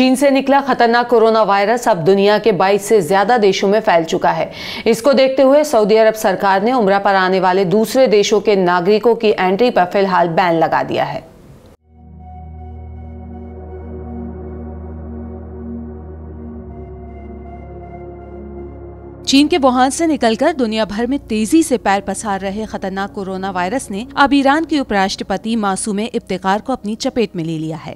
चीन से निकला खतरनाक कोरोना वायरस अब दुनिया के 22 से ज्यादा देशों में फैल चुका है इसको देखते हुए सऊदी अरब सरकार ने उम्र पर आने वाले दूसरे देशों के नागरिकों की एंट्री पर फिलहाल बैन लगा दिया है चीन के वुहान से निकलकर दुनिया भर में तेजी से पैर पसार रहे खतरनाक कोरोना वायरस ने अब ईरान के उपराष्ट्रपति मासूम इफ्तिकार को अपनी चपेट में ले लिया है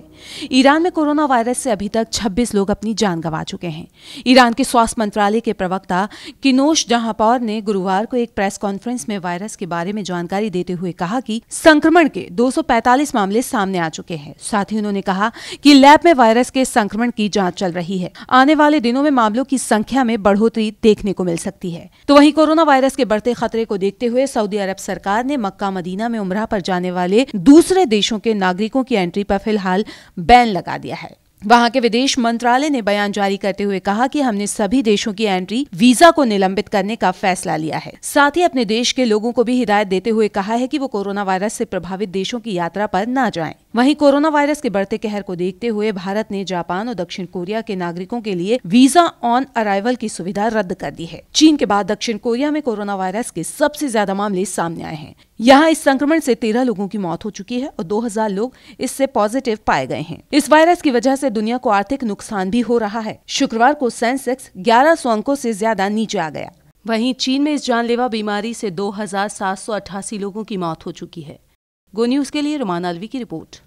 ईरान में कोरोना वायरस से अभी तक 26 लोग अपनी जान गंवा चुके हैं ईरान के स्वास्थ्य मंत्रालय के प्रवक्ता किनोश जहापौर ने गुरुवार को एक प्रेस कॉन्फ्रेंस में वायरस के बारे में जानकारी देते हुए कहा कि संक्रमण के 245 मामले सामने आ चुके हैं साथ ही उन्होंने कहा कि लैब में वायरस के संक्रमण की जाँच चल रही है आने वाले दिनों में मामलों की संख्या में बढ़ोतरी देखने को मिल सकती है तो वहीं कोरोना वायरस के बढ़ते खतरे को देखते हुए सऊदी अरब सरकार ने मक्का मदीना में उमरा पर जाने वाले दूसरे देशों के नागरिकों की एंट्री पर फिलहाल बैन लगा दिया है वहां के विदेश मंत्रालय ने बयान जारी करते हुए कहा कि हमने सभी देशों की एंट्री वीजा को निलंबित करने का फैसला लिया है साथ ही अपने देश के लोगों को भी हिदायत देते हुए कहा है कि वो कोरोना वायरस से प्रभावित देशों की यात्रा पर न जाएं। वहीं कोरोना वायरस के बढ़ते कहर को देखते हुए भारत ने जापान और दक्षिण कोरिया के नागरिकों के लिए वीजा ऑन अराइवल की सुविधा रद्द कर दी है चीन के बाद दक्षिण कोरिया में कोरोना वायरस के सबसे ज्यादा मामले सामने आए हैं यहाँ इस संक्रमण से तेरह लोगों की मौत हो चुकी है और दो लोग इससे पॉजिटिव पाए गए हैं इस वायरस की वजह से दुनिया को आर्थिक नुकसान भी हो रहा है शुक्रवार को सेंसेक्स 1100 अंकों से ज्यादा नीचे आ गया वहीं चीन में इस जानलेवा बीमारी से 2,788 लोगों की मौत हो चुकी है गो न्यूज के लिए रोमान अलवी की रिपोर्ट